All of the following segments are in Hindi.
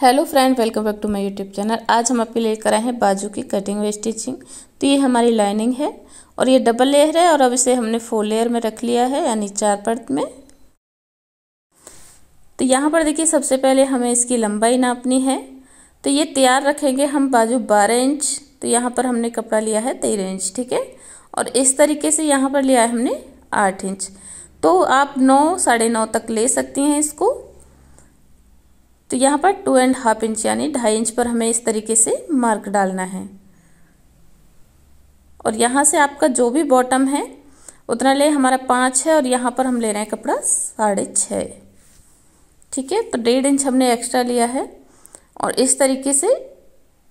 hello friend welcome back to my YouTube channel आज हम आपके लेकर आए हैं बाजू की कटिंग व स्टिचिंग तो ये हमारी लाइनिंग है और ये डबल लेयर है और अब इसे हमने फोर लेयर में रख लिया है यानी चार पर्त में तो यहाँ पर देखिए सबसे पहले हमें इसकी लंबाई नापनी है तो ये तैयार रखेंगे हम बाजू बारह इंच तो यहाँ पर हमने कपड़ा लिया है तेरह इंच ठीक है और इस तरीके से यहाँ पर लिया है हमने आठ इंच तो आप नौ साढ़े नौ तक ले सकती हैं इसको तो यहाँ पर टू एंड हाफ इंच यानी ढाई इंच पर हमें इस तरीके से मार्क डालना है और यहाँ से आपका जो भी बॉटम है उतना ले हमारा पाँच है और यहाँ पर हम ले रहे हैं कपड़ा साढ़े छः ठीक है तो डेढ़ इंच हमने एक्स्ट्रा लिया है और इस तरीके से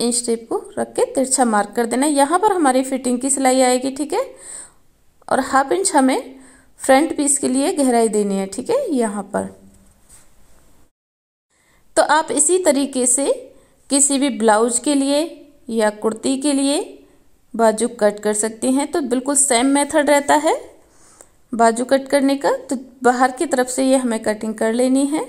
इंच टेप को रख के तिरछा मार्क कर देना है यहाँ पर हमारी फिटिंग की सिलाई आएगी ठीक है और हाफ इंच हमें फ्रंट पीस के लिए गहराई देनी है ठीक है यहाँ पर तो आप इसी तरीके से किसी भी ब्लाउज के लिए या कुर्ती के लिए बाजू कट कर सकते हैं तो बिल्कुल सेम मेथड रहता है बाजू कट करने का तो बाहर की तरफ से ये हमें कटिंग कर लेनी है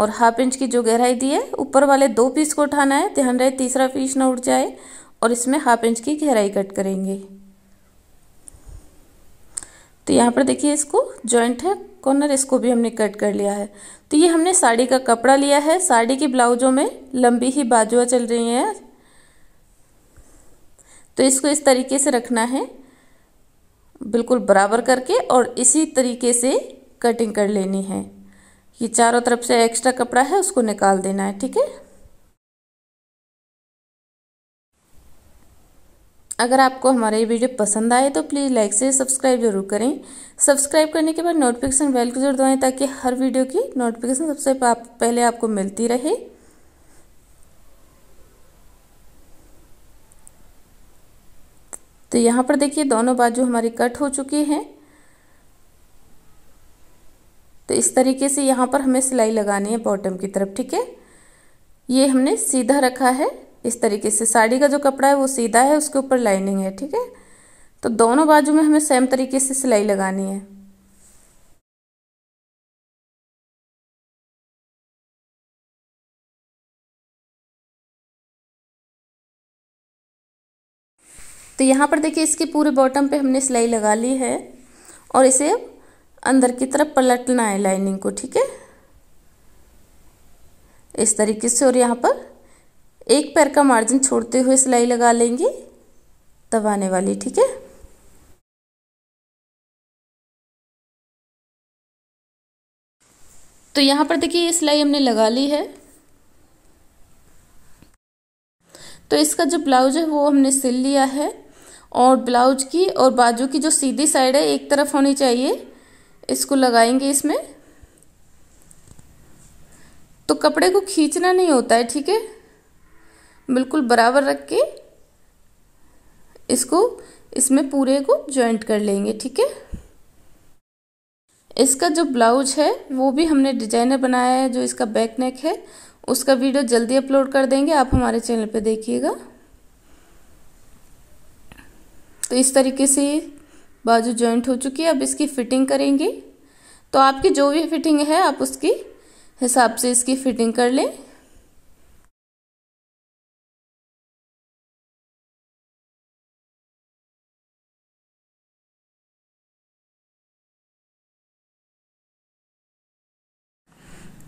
और हाफ इंच की जो गहराई दी है ऊपर वाले दो पीस को उठाना है ध्यान रहे तीसरा पीस ना उठ जाए और इसमें हाफ इंच की गहराई कट करेंगे तो यहाँ पर देखिए इसको जॉइंट है कॉर्नर इसको भी हमने कट कर लिया है तो ये हमने साड़ी का कपड़ा लिया है साड़ी की ब्लाउजों में लंबी ही बाजुआ चल रही हैं तो इसको इस तरीके से रखना है बिल्कुल बराबर करके और इसी तरीके से कटिंग कर लेनी है ये चारों तरफ से एक्स्ट्रा कपड़ा है उसको निकाल देना है ठीक है अगर आपको हमारा ये वीडियो पसंद आए तो प्लीज़ लाइक से सब्सक्राइब जरूर करें सब्सक्राइब करने के बाद नोटिफिकेशन बेल को जरूर दबाएं ताकि हर वीडियो की नोटिफिकेशन सबसे पहले आपको मिलती रहे तो यहाँ पर देखिए दोनों बाजू हमारी कट हो चुकी हैं तो इस तरीके से यहाँ पर हमें सिलाई लगानी है बॉटम की तरफ ठीक है ये हमने सीधा रखा है इस तरीके से साड़ी का जो कपड़ा है वो सीधा है उसके ऊपर लाइनिंग है ठीक है तो दोनों बाजू में हमें सेम तरीके से सिलाई लगानी है तो यहाँ पर देखिए इसके पूरे बॉटम पे हमने सिलाई लगा ली है और इसे अंदर की तरफ पलटना है लाइनिंग को ठीक है इस तरीके से और यहाँ पर एक पैर का मार्जिन छोड़ते हुए सिलाई लगा लेंगे तब आने वाली ठीक है तो यहाँ पर देखिए ये सिलाई हमने लगा ली है तो इसका जो ब्लाउज है वो हमने सिल लिया है और ब्लाउज की और बाजू की जो सीधी साइड है एक तरफ होनी चाहिए इसको लगाएंगे इसमें तो कपड़े को खींचना नहीं होता है ठीक है बिल्कुल बराबर रख के इसको इसमें पूरे को जॉइंट कर लेंगे ठीक है इसका जो ब्लाउज है वो भी हमने डिजाइनर बनाया है जो इसका बैक नेक है उसका वीडियो जल्दी अपलोड कर देंगे आप हमारे चैनल पे देखिएगा तो इस तरीके से बाजू जॉइंट हो चुकी है अब इसकी फिटिंग करेंगे तो आपकी जो भी फिटिंग है आप उसके हिसाब से इसकी फिटिंग कर लें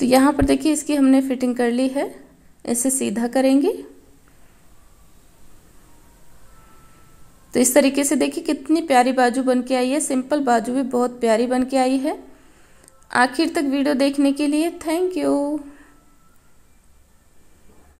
तो यहाँ पर देखिए इसकी हमने फिटिंग कर ली है इसे सीधा करेंगे तो इस तरीके से देखिए कितनी प्यारी बाजू बन के आई है सिंपल बाजू भी बहुत प्यारी बन के आई है आखिर तक वीडियो देखने के लिए थैंक यू